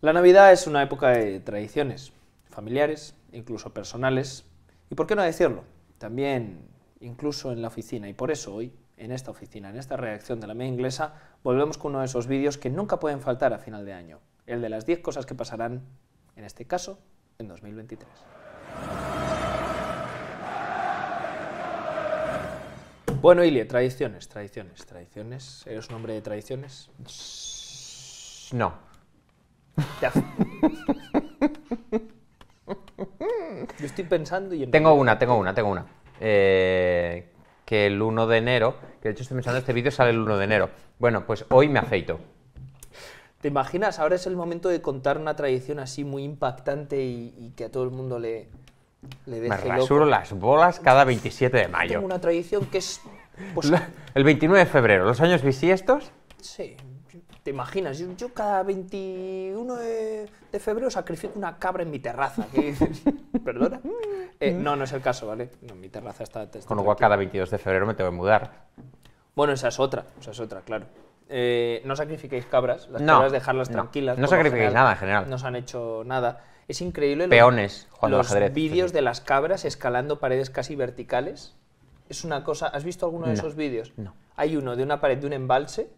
La Navidad es una época de tradiciones familiares, incluso personales, y por qué no decirlo, también incluso en la oficina, y por eso hoy, en esta oficina, en esta redacción de la media inglesa, volvemos con uno de esos vídeos que nunca pueden faltar a final de año, el de las 10 cosas que pasarán, en este caso, en 2023. Bueno, Ilie, tradiciones, tradiciones, tradiciones. ¿Eres un hombre de tradiciones? No. Yo estoy pensando y... Tengo una, tengo una, tengo una. Eh, que el 1 de enero, que de hecho estoy pensando, este vídeo sale el 1 de enero. Bueno, pues hoy me afeito. ¿Te imaginas? Ahora es el momento de contar una tradición así muy impactante y, que a todo el mundo le, le deje Me rasuro las bolas cada 27 de mayo. Tengo una tradición que es... Pues, el 29 de febrero, los años bisiestos. Sí, ¿Te imaginas? Yo, cada 21 de, febrero sacrifico una cabra en mi terraza. ¿Perdona? Mm. Eh, no, no es el caso, ¿vale? mi terraza está... está Con lo cual, cada 22 de febrero me tengo que mudar. Bueno, esa es otra, esa es otra, claro. Eh, no sacrifiquéis cabras, las no, cabras dejarlas tranquilas. No sacrifiquéis nada en general. No se han hecho nada. Es increíble Peones, los, los vídeos de las cabras escalando paredes casi verticales. Es una cosa... ¿Has visto alguno de esos vídeos? No. Hay uno de una pared de un embalse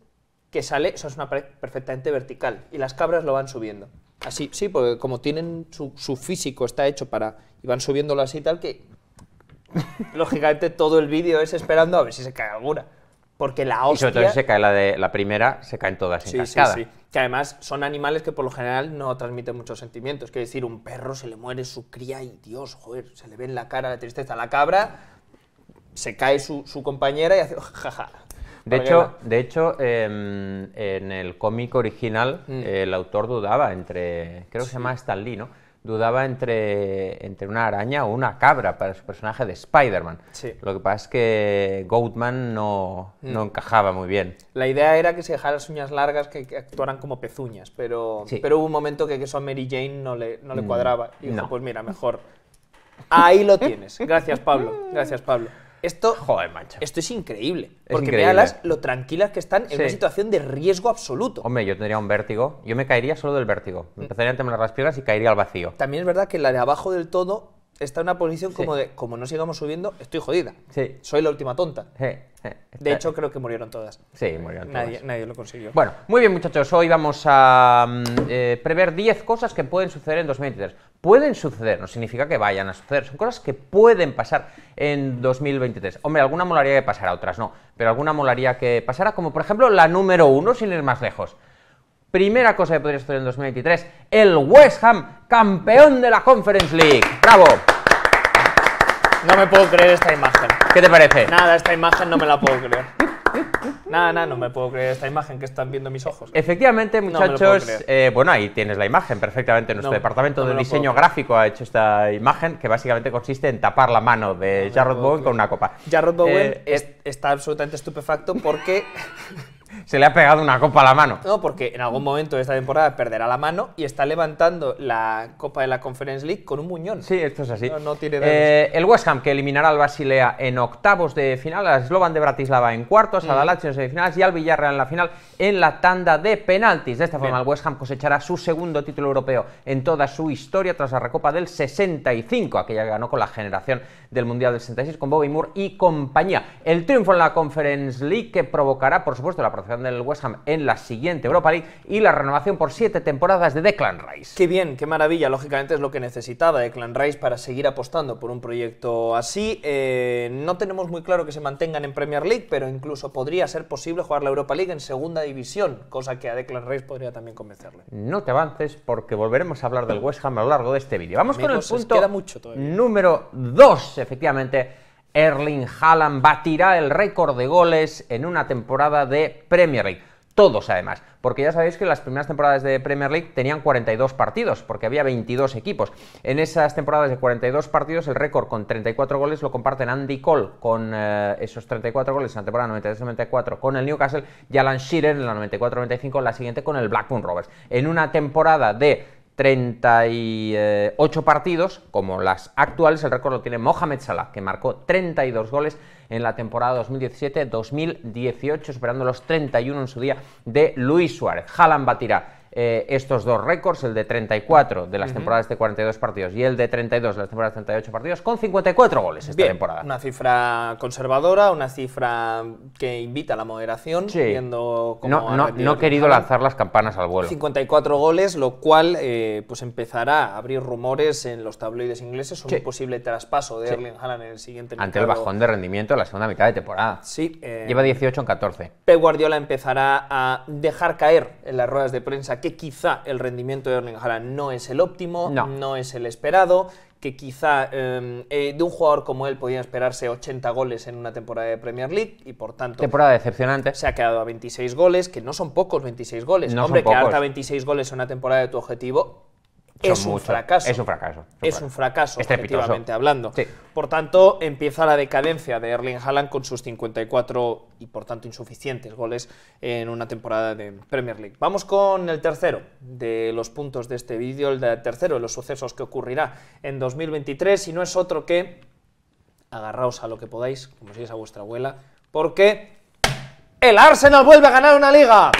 que sale, son es una pared perfectamente vertical y las cabras lo van subiendo. Así, sí, porque como tienen su, físico está hecho para y van subiéndolo así tal que lógicamente todo el vídeo es esperando a ver si se cae alguna. Porque la hostia... Y sobre todo si se cae la de la primera, se caen todas en sí, Sí, sí. Que además son animales que por lo general no transmiten muchos sentimientos. Es decir, un perro se le muere su cría y Dios, joder, se le ve en la cara la tristeza. La cabra se cae su, su compañera y hace jaja. De hecho, de hecho em, en el cómic original mm. el autor dudaba entre, creo que se llama Stan Lee, ¿no? Dudaba entre, entre una araña o una cabra para su personaje de Spider-Man. Lo que pasa es que Goatman mm. no, encajaba muy bien. La idea era que se dejara las uñas largas que, actuaran como pezuñas, pero, pero hubo un momento que eso a Mary Jane no le, mm. cuadraba. Y dijo, pues mira, mejor. Ahí lo tienes. Gracias, Pablo. Gracias, Pablo. Esto, esto es increíble. porque increíble. lo tranquilas que están en una situación de riesgo absoluto. Hombre, yo tendría un vértigo. Yo me caería solo del vértigo. Me mm. empezaría a temblar las piernas y caería al vacío. También es verdad que la de abajo del todo está en una posición como de, como no sigamos subiendo, estoy jodida. Sí. Soy la última tonta. De hecho, creo que murieron todas. Sí, murieron nadie, todas. Nadie lo consiguió. Bueno, muy bien, muchachos. Hoy vamos a mm, eh, prever 10 cosas que pueden suceder en 2023. Pueden suceder, no significa que vayan a suceder. Son cosas que pueden pasar en 2023. Hombre, alguna molaría que pasara, otras no. Pero alguna molaría que pasara, como por ejemplo la número uno, sin ir más lejos. Primera cosa que podría suceder en 2023, el West Ham, campeón de la Conference League. ¡Bravo! No me puedo creer esta imagen. ¿Qué te parece? Nada, esta imagen no me la puedo creer. Nada, nada, no me puedo creer esta imagen que están viendo mis ojos. Efectivamente, muchachos, eh, bueno, ahí tienes la imagen perfectamente. Nuestro departamento de diseño gráfico ha hecho esta imagen que básicamente consiste en tapar la mano de Jarrod Bowen con una copa. Jarrod Bowen eh, está absolutamente estupefacto porque se le ha pegado una copa a la mano. No, porque en algún momento de esta temporada perderá la mano y está levantando la copa de la Conference League con un muñón. Sí, esto es así. No, eh, el West Ham que eliminará al Basilea en octavos de final, al Slovan de Bratislava en cuartos, a al mm. Lazio en semifinales y al Villarreal en la final en la tanda de penaltis. De esta forma, el West Ham cosechará su segundo título europeo en toda su historia tras la Recopa del 65, aquella que ganó con la generación del Mundial del 66 con Bobby Moore y compañía. El triunfo en la Conference League que provocará, por supuesto, la aprobación del West Ham en la siguiente Europa League y la renovación por siete temporadas de Declan Rice. Qué bien, qué maravilla. Lógicamente es lo que necesitaba Declan Rice para seguir apostando por un proyecto así. Eh, no tenemos muy claro que se mantengan en Premier League, pero incluso podría ser posible jugar la Europa League en segunda división, cosa que a Declan Rice podría también convencerle. No te avances porque volveremos a hablar del West Ham a lo largo de este vídeo. Vamos con el punto número 2 efectivamente, Erling Haaland batirá el récord de goles en una temporada de Premier League. Todos, además, porque ya sabéis que las primeras temporadas de Premier League tenían 42 partidos, porque había 22 equipos. En esas temporadas de 42 partidos, el récord con 34 goles lo comparten Andy Cole con eh, esos 34 goles en la temporada 93-94 con el Newcastle y Alan Shearer en la 94-95, la siguiente con el Blackburn Rovers. En una temporada de 38 partidos, como las actuales, el récord lo tiene Mohamed Salah, que marcó 32 goles en la temporada 2017-2018, superando los 31 en su día de Luis Suárez. Jalan batirá eh, estos dos récords, el de 34 de las temporadas de 42 partidos y el de 32 de las temporadas de 38 partidos, con 54 goles esta temporada. Una cifra conservadora, una cifra que invita a la moderación, No, ha querido lanzar las campanas al vuelo. 54 goles, lo cual eh, pues empezará a abrir rumores en los tabloides ingleses sobre un posible traspaso de Erling Haaland en el siguiente Ante el bajón de rendimiento en la segunda mitad de temporada. Sí. Eh, Lleva 18 en 14. Pep Guardiola empezará a dejar caer en las ruedas de prensa que quizá el rendimiento de Erling Haaland no es el óptimo, no, es el esperado, que quizá em, eh, de un jugador como él podía esperarse 80 goles en una temporada de Premier League y por tanto... Temporada decepcionante. Se ha quedado a 26 goles, que no son pocos 26 goles. No Hombre, que 26 goles en una temporada de tu objetivo es un, fracaso, es un fracaso. Es un fracaso. efectivamente hablando. Por tanto, empieza la decadencia de Erling Haaland con sus 54 y por tanto insuficientes goles en una temporada de Premier League. Vamos con el tercero de los puntos de este vídeo, el tercero de los sucesos que ocurrirá en 2023 y no es otro que agarraos a lo que podáis, como si es a vuestra abuela, porque el Arsenal vuelve a ganar una liga.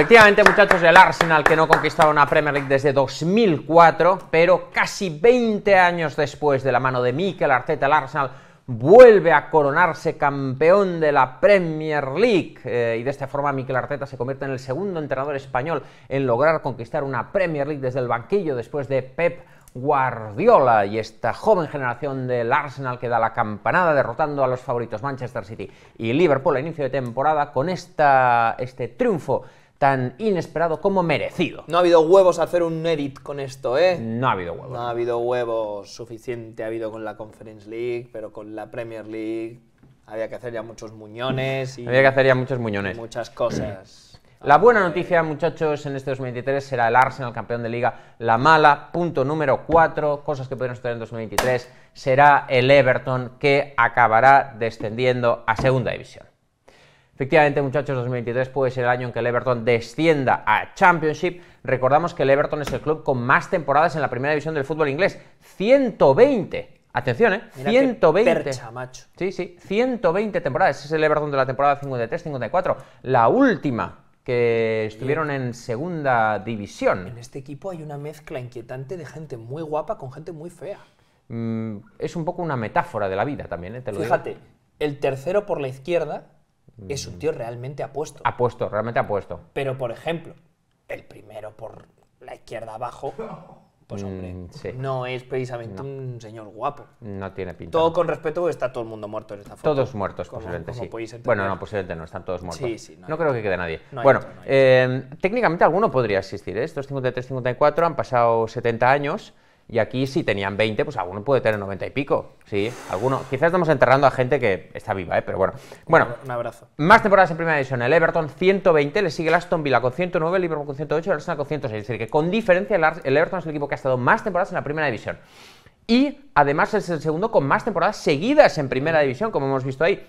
Efectivamente, muchachos, el Arsenal que no conquistaba una Premier League desde 2004, pero casi 20 años después de la mano de Mikel Arteta, el Arsenal vuelve a coronarse campeón de la Premier League eh, y de esta forma Mikel Arteta se convierte en el segundo entrenador español en lograr conquistar una Premier League desde el banquillo después de Pep Guardiola y esta joven generación del Arsenal que da la campanada derrotando a los favoritos Manchester City y Liverpool a inicio de temporada con esta, este triunfo tan inesperado como merecido. No ha habido huevos a hacer un edit con esto, ¿eh? No ha habido huevos. No ha habido huevos suficiente, ha habido con la Conference League, pero con la Premier League había que hacer ya muchos muñones y había que hacer ya muchos muñones. Muchas cosas. la buena noticia, muchachos, en este 2023 será el Arsenal campeón de liga. La mala, punto número 4, cosas que podemos estar en 2023, será el Everton que acabará descendiendo a segunda división. Efectivamente, muchachos, 2023 puede ser el año en que el Everton descienda a Championship. Recordamos que el Everton es el club con más temporadas en la primera división del fútbol inglés. 120. Atención, ¿eh? 120. macho. Sí, sí, 120 temporadas. es el Everton de la temporada 53-54. La última que estuvieron en segunda división. En este equipo hay una mezcla inquietante de gente muy guapa con gente muy fea. Mm, es un poco una metáfora de la vida también, ¿eh? Fíjate, el tercero por la izquierda es un mm. tío realmente apuesto. Apuesto, realmente apuesto. Pero, por ejemplo, el primero por la izquierda abajo, pues mm, hombre, no es precisamente un señor guapo. No tiene pinta. Todo con respeto, está todo el mundo muerto en esta foto. Todos muertos, como, posiblemente, como sí. Bueno, no, posiblemente no, están todos muertos. Sí, sí, no, no creo que quede nadie. bueno, eh, técnicamente alguno podría existir. ¿eh? Estos 53-54 han pasado 70 años. Y aquí, si tenían 20, pues alguno puede tener 90 y pico. Sí, alguno. Quizás estamos enterrando a gente que está viva, ¿eh? pero bueno. Bueno, un abrazo. Más temporadas en primera división. El Everton 120, le sigue el Aston Villa con 109, el Liverpool con 108 el Arsenal con 106. Es decir, que con diferencia el Everton es el equipo que ha estado más temporadas en la primera división. Y además es el segundo con más temporadas seguidas en primera división, como hemos visto ahí.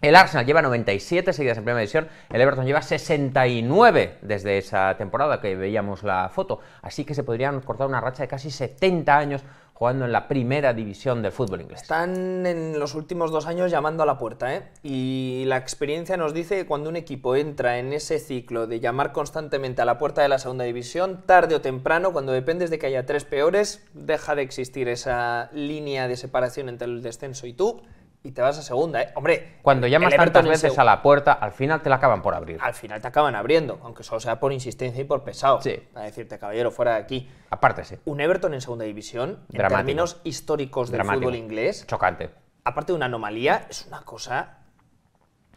El Arsenal lleva 97 seguidas en primera división, el Everton lleva 69 desde esa temporada que veíamos la foto, así que se podrían cortar una racha de casi 70 años jugando en la primera división del fútbol inglés. Están en los últimos dos años llamando a la puerta, ¿eh? y la experiencia nos dice que cuando un equipo entra en ese ciclo de llamar constantemente a la puerta de la segunda división, tarde o temprano, cuando dependes de que haya tres peores, deja de existir esa línea de separación entre el descenso y tú y te vas a segunda. ¿eh? Hombre, cuando llamas tantas veces a la puerta, al final te la acaban por abrir. Al final te acaban abriendo, aunque solo sea por insistencia y por pesado. Sí. Para decirte, caballero, fuera de aquí. Aparte, sí. Un Everton en segunda división, caminos en históricos del fútbol inglés. Chocante. Aparte de una anomalía, es una cosa.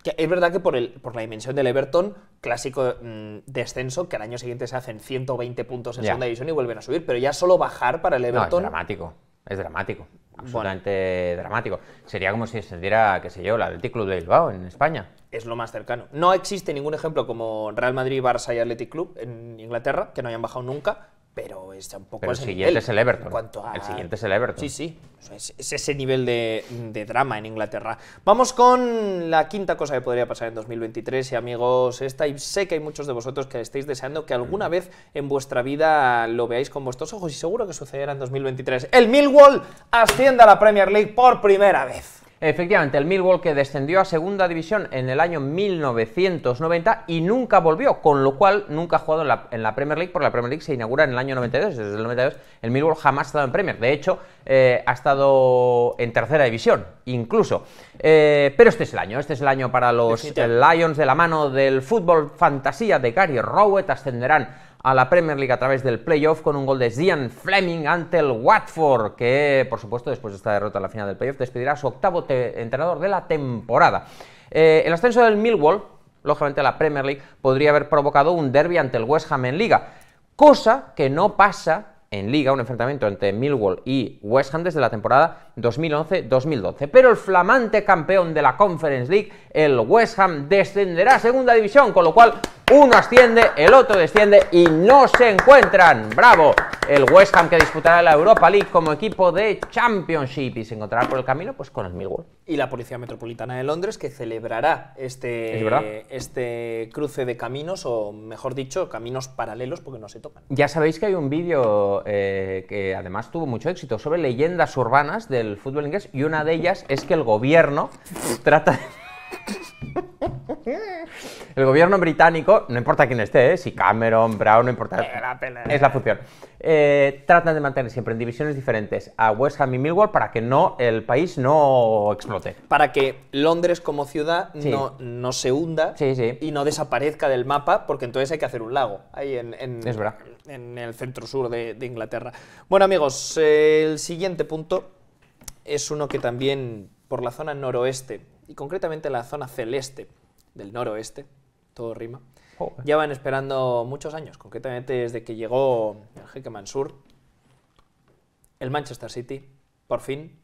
Que es verdad que por, el, por la dimensión del Everton, clásico mm, descenso, que al año siguiente se hacen 120 puntos en segunda división y vuelven a subir, pero ya solo bajar para el Everton. es dramático. Es dramático absolutamente dramático. Sería como si extendiera, qué sé yo, ...el Athletic Club de Bilbao en España. Es lo más cercano. No existe ningún ejemplo como Real Madrid, Barça y Athletic Club en Inglaterra, que no hayan bajado nunca, pero está un poco. el siguiente es el Everton. El siguiente es el Everton. Sí, sí. Es, ese nivel de, drama en Inglaterra. Vamos con la quinta cosa que podría pasar en 2023. Y amigos, esta, y sé que hay muchos de vosotros que estáis deseando que alguna mm. vez en vuestra vida lo veáis con vuestros ojos y seguro que sucederá en 2023. El Millwall asciende a la Premier League por primera vez. Efectivamente, el que descendió a segunda división en el año 1990 y nunca volvió, con lo cual nunca ha jugado en la, Premier League, porque la Premier League se inaugura en el año 92. Desde el 92 el Millwall jamás ha estado en Premier. De hecho, eh, ha estado en tercera división, incluso. Eh, pero este es el año, este es el año para los Lions de la mano del fútbol fantasía de Gary Rowett. Ascenderán a la Premier League a través del playoff con un gol de Zian Fleming ante el Watford, que por supuesto después de esta derrota en la final del playoff despedirá a su octavo entrenador de la temporada. Eh, el ascenso del Millwall, lógicamente a la Premier League, podría haber provocado un derby ante el West Ham en Liga, cosa que no pasa en Liga, un enfrentamiento entre Millwall y West Ham desde la temporada 2011-2012. Pero el flamante campeón de la Conference League, el West Ham, descenderá a segunda división, con lo cual uno asciende, el otro desciende y no se encuentran. ¡Bravo! El West Ham que disputará la Europa League como equipo de Championship y se encontrará por el camino pues con el Millwall. Y la Policía Metropolitana de Londres que celebrará este, este cruce de caminos o mejor dicho, caminos paralelos porque no se tocan. Ya sabéis que hay un vídeo eh, que además tuvo mucho éxito sobre leyendas urbanas del el fútbol inglés y una de ellas es que el gobierno trata... el gobierno británico, no importa quién esté, ¿eh? si Cameron, Brown, no importa, es la función, eh, tratan de mantener siempre en divisiones diferentes a West Ham y Millwall para que no el país no explote. Para que Londres como ciudad no, no, se hunda y no desaparezca del mapa, porque entonces hay que hacer un lago ahí en, en, el centro sur de Inglaterra. Bueno amigos, eh, el siguiente punto es uno que también por la zona noroeste, y concretamente la zona celeste del noroeste, todo rima, ya van esperando muchos años, concretamente desde que llegó el jeque Mansur, el Manchester City, por fin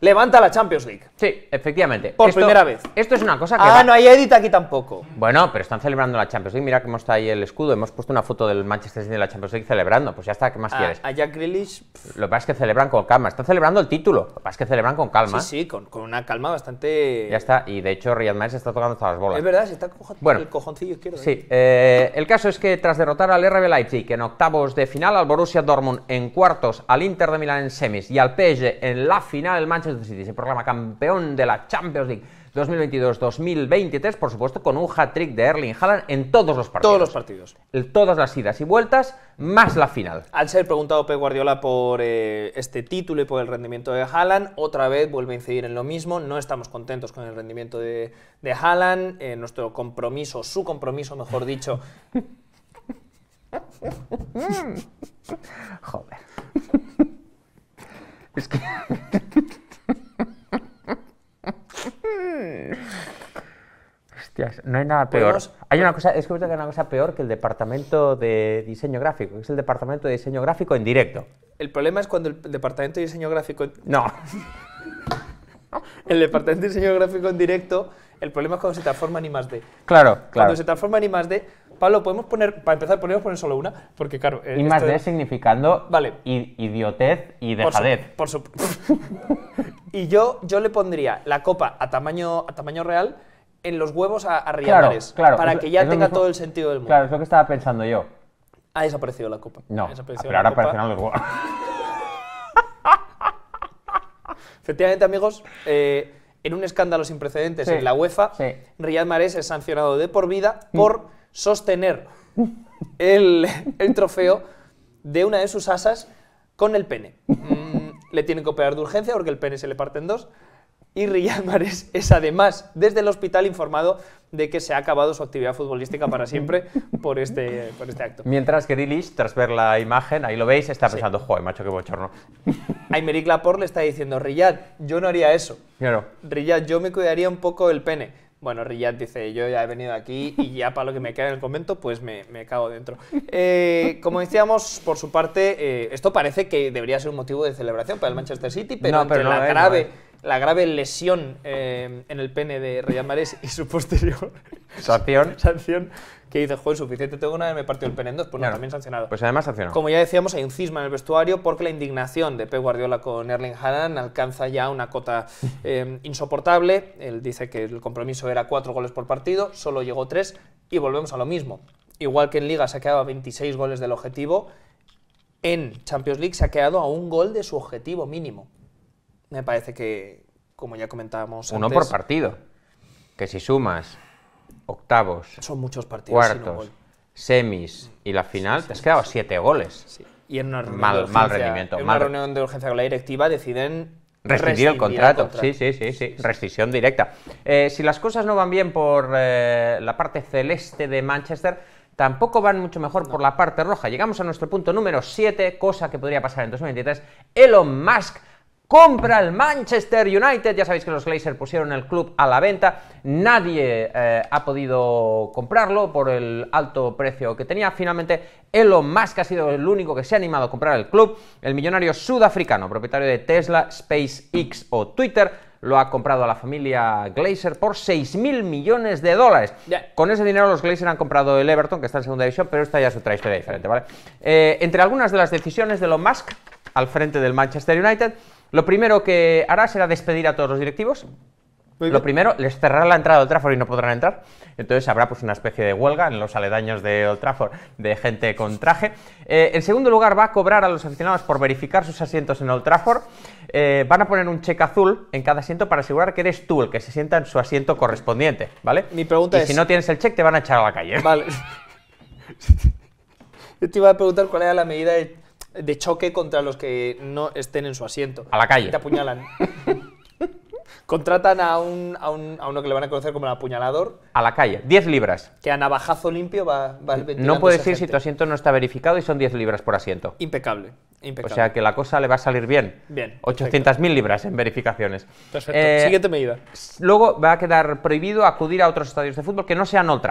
levanta la Champions League. Sí, efectivamente. Por primera vez. Esto es una cosa que. Ah, no hay edit aquí tampoco. Bueno, pero están celebrando la Champions League. Mira cómo está ahí el escudo. Hemos puesto una foto del Manchester City de la Champions League celebrando. Pues ya está, ¿qué más ah, quieres? A Jack Grealish. Lo que pasa es que celebran con calma. Están celebrando el título. Lo que pasa es que celebran con calma. Sí, sí, con, una calma bastante. Ya está, y de hecho Riyad Mahrez está tocando hasta las bolas. Es verdad, se está cojando bueno, el cojoncillo izquierdo. Sí, eh, el caso es que tras derrotar al RB Leipzig en octavos de final, al Borussia Dortmund en cuartos, al Inter de Milán en semis y al PSG en la final, del Manchester Manchester programa campeón de la Champions League 2022-2023, por supuesto, con un hat-trick de Erling Haaland en todos los partidos. Todos los partidos. todas las idas y vueltas, más la final. Al ser preguntado Pep Guardiola por eh, este título y por el rendimiento de Haaland, otra vez vuelve a incidir en lo mismo. No estamos contentos con el rendimiento de, Haaland. Eh, nuestro compromiso, su compromiso, mejor dicho. Joder. es que. Mm. no hay nada peor. Hay una cosa, es que hay una cosa peor que el departamento de diseño gráfico, es el departamento de diseño gráfico en directo. El problema es cuando el departamento de diseño gráfico. No. el departamento de diseño gráfico en directo, el problema es cuando se transforma en I Claro, claro. Cuando se transforma en I Pablo, podemos poner, para empezar, podemos poner solo una, porque claro. Eh, y más de significando vale. idiotez y dejadez. Por supuesto. y yo, yo le pondría la copa a tamaño, a tamaño real en los huevos a, Riyad claro, para que ya tenga todo el sentido del mundo. Claro, es lo que estaba pensando yo. Ha desaparecido la copa. No, pero ahora aparecerán los huevos. Efectivamente, amigos, eh, en un escándalo sin precedentes en la UEFA, Riyad es sancionado de por vida mm. por sostener el, trofeo de una de sus asas con el pene. Mm, le tienen que operar de urgencia porque el pene se le parte en dos. Y Riyad Mahrez es además desde el hospital informado de que se ha acabado su actividad futbolística para siempre por este, por este acto. Mientras que Dilish tras ver la imagen, ahí lo veis, está pensando, joder, macho, qué bochorno. Aymeric Laporte le está diciendo, Riyad, yo no haría eso. Riyad, yo me cuidaría un poco el pene. Bueno, Riyad dice, yo ya he venido aquí y ya para lo que me queda en el convento, pues me, me cago dentro. Eh, como decíamos, por su parte, eh, esto parece que debería ser un motivo de celebración para el Manchester City, pero no, entre la grave la grave lesión eh, en el pene de Rayan Mares y su posterior sanción, que dice, joder, suficiente, tengo una vez me partió el pene en dos, pues no, también sancionado. Pues además sancionado. Como ya decíamos, hay un cisma en el vestuario porque la indignación de Pep Guardiola con Erling Haaland alcanza ya una cota eh, insoportable. Él dice que el compromiso era cuatro goles por partido, solo llegó tres y volvemos a lo mismo. Igual que en Liga se ha quedado a 26 goles del objetivo, en Champions League se ha quedado a un gol de su objetivo mínimo me parece que, como ya comentábamos Uno por partido, que si sumas octavos, son muchos partidos, cuartos, semis y la final, te has quedado siete goles. Y en una reunión mal, rendimiento. reunión de urgencia con la directiva deciden Rescindir el contrato. Sí, sí, sí, sí. Rescisión directa. Eh, si las cosas no van bien por eh, la parte celeste de Manchester, tampoco van mucho mejor por la parte roja. Llegamos a nuestro punto número 7, cosa que podría pasar en 2023. Elon Musk compra el Manchester United. Ya sabéis que los Glazers pusieron el club a la venta. Nadie eh, ha podido comprarlo por el alto precio que tenía. Finalmente, Elon Musk ha sido el único que se ha animado a comprar el club. El millonario sudafricano, propietario de Tesla, SpaceX o Twitter. Lo ha comprado a la familia Glazer por 6.000 millones de dólares. Con ese dinero los Glazer han comprado el Everton, que está en segunda división, pero esta ya es otra historia diferente, ¿vale? Eh, entre algunas de las decisiones de Elon Musk al frente del Manchester United, lo primero que hará será despedir a todos los directivos. Lo primero, les cerrará la entrada de Old y no podrán entrar. Entonces habrá pues una especie de huelga en los aledaños de Old de gente con traje. Eh, en segundo lugar, va a cobrar a los aficionados por verificar sus asientos en Old Trafford. Eh, van a poner un cheque azul en cada asiento para asegurar que eres tú el que se sienta en su asiento correspondiente, ¿vale? Mi pregunta y si no tienes el cheque, te van a echar a la calle. Vale. Yo te iba a preguntar cuál era la medida de de choque contra los que no estén en su asiento. A la calle. te apuñalan. Contratan a, un, a, uno que le van a conocer como el apuñalador. A la calle, 10 libras. Que a navajazo limpio va, va No puedes decir si tu asiento no está verificado y son 10 libras por asiento. Impecable, O sea que la cosa le va a salir bien. Bien. 800.000 libras en verificaciones. Perfecto. Eh, Siguiente medida. Luego va a quedar prohibido acudir a otros estadios de fútbol que no sean Old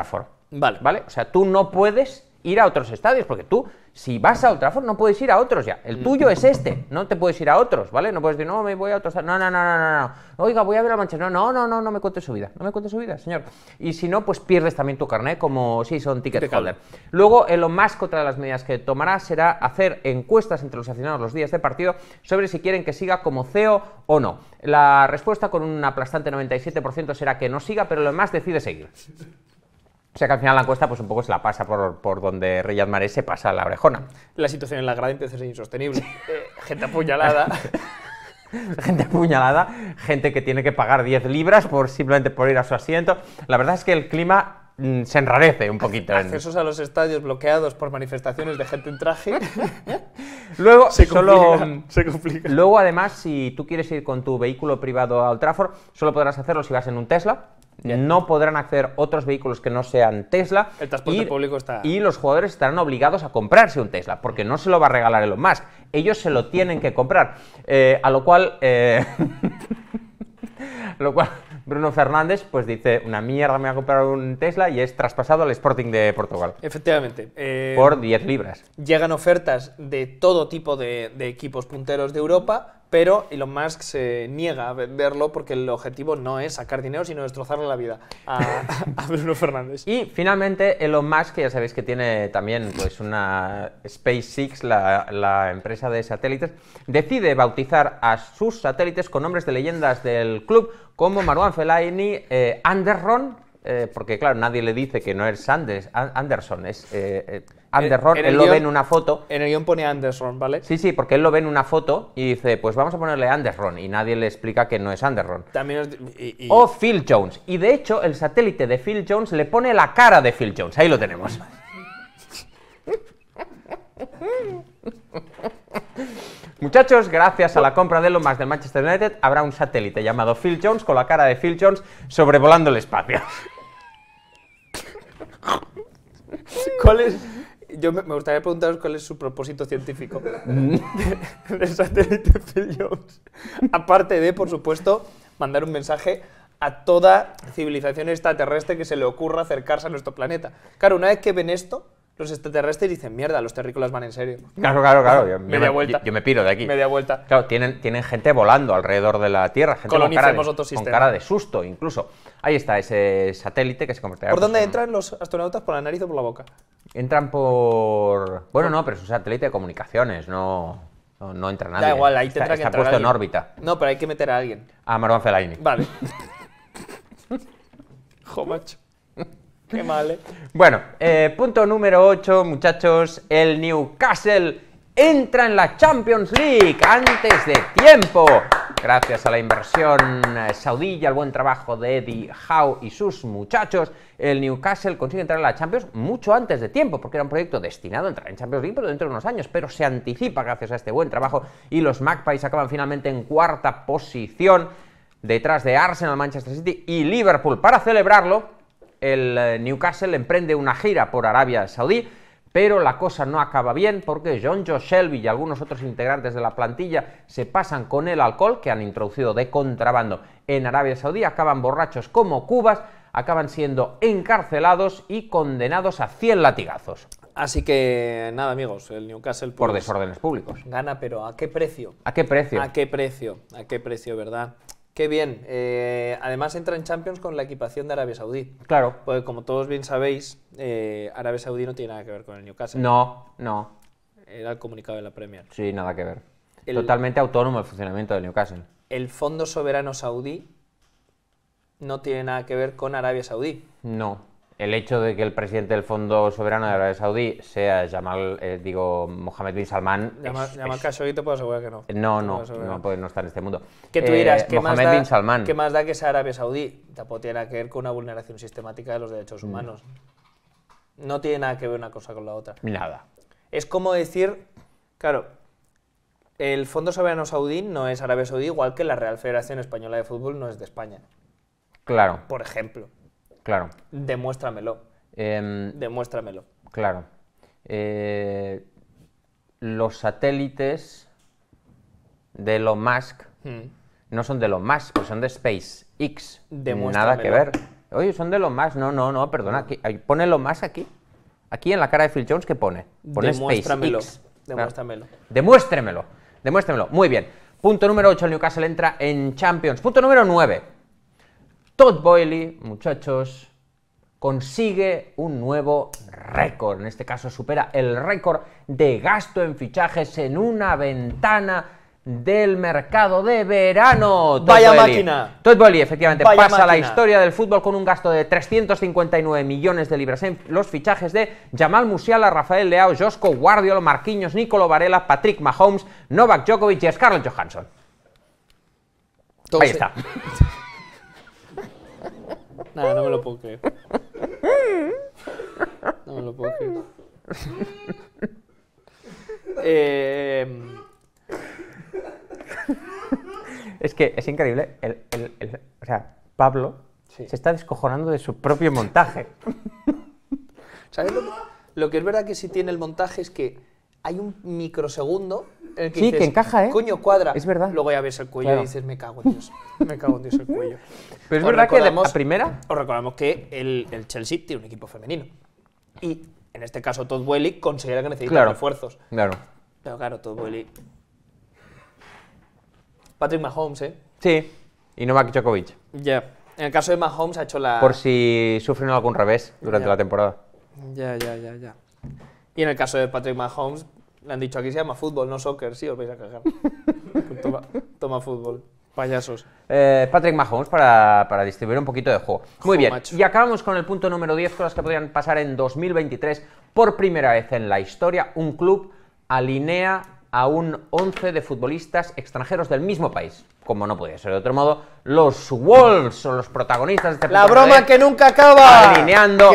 Vale. ¿Vale? O sea, tú no puedes ir a otros estadios porque tú si vas a otra forma, no puedes ir a otros ya. El mm. tuyo es este, no te puedes ir a otros, ¿vale? No puedes decir, no, me voy a otros. No, no, no, no, no. Oiga, voy a ver a Manchester. No, no, no, no me cuente su vida. No me cuente su vida, señor. Y si no, pues pierdes también tu carnet como si son ticket holder. Luego, eh, lo más contra las medidas que tomará será hacer encuestas entre los aficionados los días de partido sobre si quieren que siga como CEO o no. La respuesta con un aplastante 97% será que no siga, pero lo más decide seguir sea que al final la encuesta pues un poco se la pasa por, por donde Reyes Marés se pasa la orejona. La situación en la grada empieza a ser insostenible. Eh, gente apuñalada. gente apuñalada, gente que tiene que pagar 10 libras por simplemente por ir a su asiento. La verdad es que el clima mm, se enrarece un poquito. Accesos a los estadios bloqueados por manifestaciones de gente en traje. luego, Luego, además, si tú quieres ir con tu vehículo privado al Trafford, solo podrás hacerlo si vas en un Tesla no podrán acceder otros vehículos que no sean Tesla. El transporte y, público está... Y los jugadores estarán obligados a comprarse un Tesla, porque no se lo va a regalar Elon Musk. Ellos se lo tienen que comprar. Eh, a lo cual... Eh, lo cual... Bruno Fernández pues dice, una mierda me ha comprado un Tesla y es traspasado al Sporting de Portugal. Efectivamente. Eh, por 10 libras. Llegan ofertas de todo tipo de, equipos punteros de Europa, pero Elon Musk se niega a venderlo porque el objetivo no es sacar dinero, sino destrozarle la vida a, Bruno Fernández. Y finalmente Elon Musk, que ya sabéis que tiene también pues, una SpaceX, la, la, empresa de satélites, decide bautizar a sus satélites con nombres de leyendas del club como Marwan Fellaini, eh, Anderson, eh, porque claro, nadie le dice que no es Anderson, es... Eh, Anderson, eh, él lo ve en una foto. En el guión pone Anderson, ¿vale? Sí, sí, porque él lo ve en una foto y dice, pues vamos a ponerle Anderson, y nadie le explica que no es Anderson. También O Phil Jones. Y de hecho, el satélite de Phil Jones le pone la cara de Phil Jones. Ahí lo tenemos. Muchachos, gracias a la compra de Lomas más del Manchester United, habrá un satélite llamado Phil Jones con la cara de Phil Jones sobrevolando el espacio. ¿Cuál es, yo me, gustaría preguntaros cuál es su propósito científico del satélite Phil Jones. Aparte de, por supuesto, mandar un mensaje a toda civilización extraterrestre que se le ocurra acercarse a nuestro planeta. Claro, una vez que ven esto, los extraterrestres dicen, mierda, los terrícolas van en serio. Claro, claro, claro. Media vuelta. yo, me piro de aquí. Media vuelta. Claro, tienen, tienen gente volando alrededor de la Tierra, gente con cara, de, cara, de, susto incluso. Ahí está ese satélite que se convertirá... ¿Por dónde entran los astronautas? ¿Por la nariz o por la boca? Entran por... Bueno, no, pero es un satélite de comunicaciones, no... No, entra nadie. Da igual, ahí tendrá que está puesto en órbita. No, pero hay que meter a alguien. A Marwan Fellaini. Vale. jo, Qué mal, eh. Bueno, eh, punto número 8, muchachos. El Newcastle entra en la Champions League antes de tiempo. Gracias a la inversión eh, saudí y al buen trabajo de Eddie Howe y sus muchachos, el Newcastle consigue entrar en la Champions mucho antes de tiempo, porque era un proyecto destinado a entrar en Champions League dentro de unos años, pero se anticipa gracias a este buen trabajo y los Magpies acaban finalmente en cuarta posición detrás de Arsenal, Manchester City y Liverpool. Para celebrarlo, el eh, Newcastle emprende una gira por Arabia Saudí, pero la cosa no acaba bien porque John Joe Shelby y algunos otros integrantes de la plantilla se pasan con el alcohol que han introducido de contrabando en Arabia Saudí, acaban borrachos como cubas, acaban siendo encarcelados y condenados a 100 latigazos. Así que nada, amigos, el Newcastle por pues, desórdenes públicos. Gana, pero ¿a qué precio? ¿A qué precio? ¿A qué precio? ¿A qué precio, verdad? Qué bien. Eh, además entra en Champions con la equipación de Arabia Saudí. Claro. Porque como todos bien sabéis, eh, Arabia Saudí no tiene nada que ver con el Newcastle. No, no. Era el comunicado de la Premier. Sí, nada que ver. Totalmente autónomo el funcionamiento del Newcastle. El Fondo Soberano Saudí no tiene nada que ver con Arabia Saudí. No el hecho de que el presidente del Fondo Soberano de Arabia Saudí sea Jamal, eh, digo, Mohamed bin Salman. Jamal, Khashoggi te puedo asegurar que no. No, no, no, puede no estar en este mundo. Que tú dirás, eh, más bin da, Salman. ¿qué más da que sea Arabia Saudí? Tampoco tiene nada que ver con una vulneración sistemática de los derechos mm. humanos. No tiene nada que ver una cosa con la otra. Nada. Es como decir, claro, el Fondo Soberano Saudí no es Arabia Saudí, igual que la Real Federación Española de Fútbol no es de España. Claro. Por ejemplo. Claro. Demuéstramelo. Em, Demuéstramelo. Claro. Eh, los satélites de Elon Musk hmm. no son de Elon Musk, pues son de SpaceX. Nada que ver. Oye, son de Elon Musk. No, no, no, perdona. pone Elon Musk aquí. Aquí en la cara de Phil Jones, ¿qué pone? Pone Demuéstramelo. SpaceX. Demuéstramelo. Demuéstremelo. Demuéstremelo. Muy bien. Punto número 8, el Newcastle entra en Champions. Punto número 9. Todd Boyle, muchachos, consigue un nuevo récord. En este caso supera el récord de gasto en fichajes en una ventana del mercado de verano. Vaya máquina. Todd efectivamente, pasa la historia del fútbol con un gasto de 359 millones de libras en los fichajes de Jamal Musiala, Rafael Leao, Josco Guardiola, Marquinhos, Nicolo Varela, Patrick Mahomes, Novak Djokovic y Scarlett Johansson. Ahí está. no me lo puedo creer. No me lo puedo em, Es que es increíble. el- o sea, Pablo se está descojonando de su propio montaje. ¿Sabes lo que, lo que es verdad que sí tiene el montaje es que hay un microsegundo sí, que encaja, ¿eh? Coño, cuadra. Es verdad. Luego ya ves el cuello y dices, me cago en Dios. Me cago en Dios el cuello. Pero es verdad que la, primera. Os recordamos que el, el, Chelsea tiene un equipo femenino. Y en este caso, Todd Welly considera que necesita refuerzos. Claro. Pero claro, Todd Welly. Patrick Mahomes, ¿eh? Sí. Y Novak Djokovic. Ya. En el caso de Mahomes ha hecho la. Por si sufren algún revés durante la temporada. Ya, ya, ya, ya. Y en el caso de Patrick Mahomes, le han dicho, aquí se llama fútbol, no soccer, sí, os vais a cagar. toma, fútbol. Payasos. Eh, Patrick Mahomes para, distribuir un poquito de juego. Muy bien. Y acabamos con el punto número 10, las que podrían pasar en 2023. Por primera vez en la historia, un club alinea a un 11 de futbolistas extranjeros del mismo país. Como no podía ser de otro modo, los Wolves son los protagonistas de este La broma que nunca acaba. Alineando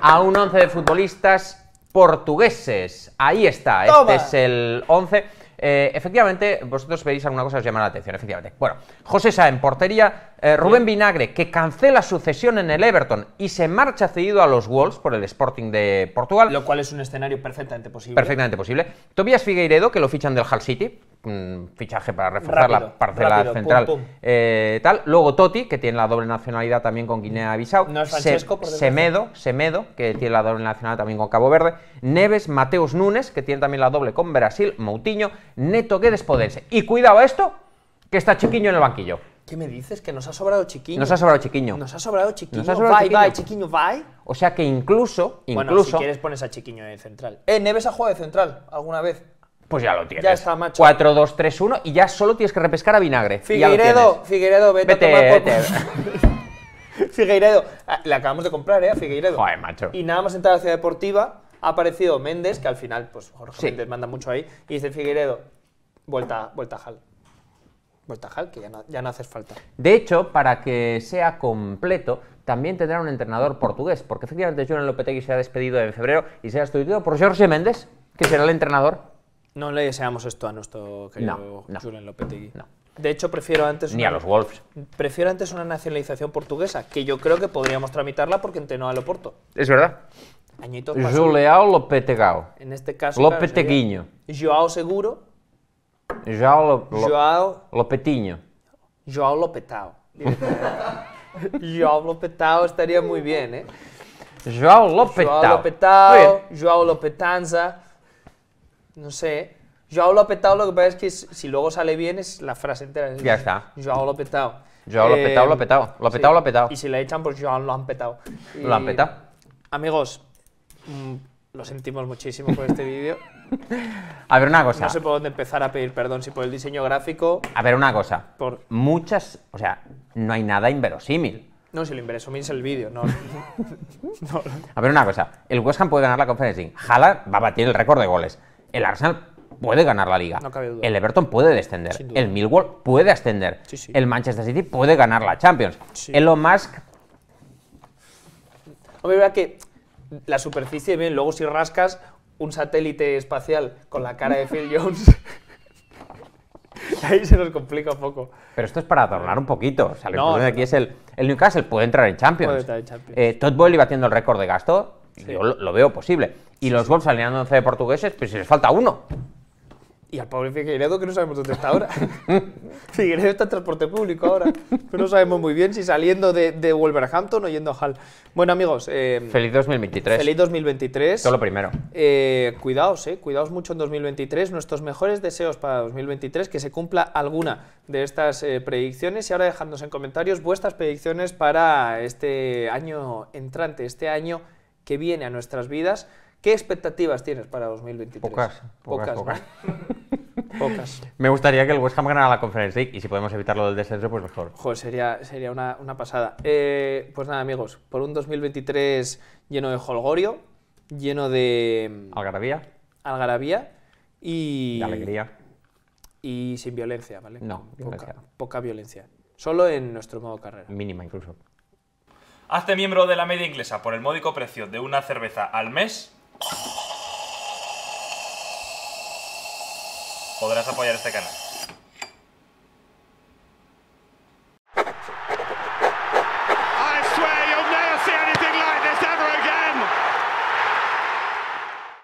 a un 11 de futbolistas portugueses. Ahí está, este es el 11. Eh, efectivamente, vosotros veis alguna cosa que os llama la atención, efectivamente. Bueno, José Sá en portería, eh, Rubén Vinagre, que cancela su cesión en el Everton y se marcha cedido a los Wolves por el Sporting de Portugal. Lo cual es un escenario perfectamente posible. Perfectamente posible. Tobias Figueiredo, que lo fichan del Hull City, fichaje para reforzar la parcela central. Eh, tal. Luego Totti, que tiene la doble nacionalidad también con Guinea-Bissau. No es Francesco, Semedo, Semedo, que tiene la doble nacionalidad también con Cabo Verde. Neves, Mateus Nunes, que tiene también la doble con Brasil. Moutinho, Neto Guedes Podense. Y cuidado esto, que está Chiquiño en el banquillo. ¿Qué me dices? ¿Que nos ha sobrado chiquiño? Nos ha sobrado chiquiño. Nos ha sobrado chiquiño. Nos ha sobrado bye, chiquiño. bye, bye. O sea que incluso, incluso... si quieres pones a chiquiño de central. Eh, Neves ha jugado de central alguna vez. Pues ya lo tienes. Ya está, macho. 4, 2, 3, 1 y ya solo tienes que repescar a vinagre. Figueiredo, Figueiredo, vete, vete, a tomar Figueiredo, ah, le acabamos de comprar, ¿eh? Figueiredo. Joder, macho. Y nada más entrar a la Ciudad Deportiva ha aparecido Méndez, que al final, pues Jorge Méndez manda mucho ahí, y dice Figueiredo, vuelta, vuelta a Hal. Voltajal, que ya no, haces falta. De hecho, para que sea completo, también tendrá un entrenador portugués, porque efectivamente Julian Lopetegui ha despedido en febrero y se ha sustituido por Jorge Méndez, que será el entrenador. No le deseamos esto a nuestro querido Lopetegui. De hecho, prefiero antes... Ni una, a los Wolves. Prefiero antes una nacionalización portuguesa, que yo creo que podríamos tramitarla porque entrenó al Oporto. Es verdad. Añitos Lopetegao. En este caso... Lopeteguiño. Yo Joao Seguro Joao, Lo Joao Lopetinho. Joao Lopetao. Joao petao estaría muy bien, ¿eh? Joao petao. Joao Lopetao, Joao Lopetanza. No sé. Joao Lopetao lo que pasa es que si luego sale bien es la frase entera. Ya está. Joao lo Joao lo petao. Eh, lo petao lo petao. Y si la echan, pues Joao lo han petao. lo han petado. Amigos, mm, lo sentimos muchísimo por este vídeo. a ver, una cosa. No sé por dónde empezar a pedir perdón, si por el diseño gráfico. A ver, una cosa. Por... Muchas. O sea, no hay nada inverosímil. No, si lo inverosímil es el vídeo, no. A ver, una cosa. El West Ham puede ganar la conferencia. League. Haaland va a batir el récord de goles. El Arsenal puede ganar la liga. No cabe duda. El Everton puede descender. El Millwall puede ascender. El Manchester City puede ganar la Champions. Sí. Elon Musk. Hombre, verdad que la superficie, bien, luego si rascas, un satélite espacial con la cara de Phil Jones. Ahí se nos complica un poco. Pero esto es para adornar un poquito. el aquí es el, Newcastle puede entrar en Champions. Eh, Todd Boyle el récord de gasto. Yo lo, veo posible. Y los Wolves alineando 11 de portugueses, Pero pues si les falta uno. Y al pobre Figueiredo que no sabemos dónde está ahora. Figueiredo está en transporte público ahora. Pero no sabemos muy bien si saliendo de, de Wolverhampton o yendo a Hall. Bueno, amigos. Eh, feliz 2023. Feliz 2023. Todo lo primero. Eh, cuidaos, eh. Cuidaos mucho en 2023. Nuestros mejores deseos para 2023. Que se cumpla alguna de estas eh, predicciones. Y ahora dejadnos en comentarios vuestras predicciones para este año entrante, este año que viene a nuestras vidas. ¿Qué expectativas tienes para 2023? Pocas. Pocas. pocas. Pocas. Me gustaría que el West Ham ganara la Conference League y si podemos evitarlo del descenso, pues mejor. Joder, sería, sería una, una pasada. Eh, pues nada, amigos, por un 2023 lleno de holgorio, lleno de... Mm, algarabía. Algarabía y... De alegría. Y sin violencia, ¿vale? No, Poca, poca violencia. Solo en nuestro modo carrera. Mínima incluso. Hazte miembro de la media inglesa por el módico precio de una cerveza al mes podrás apoyar este canal.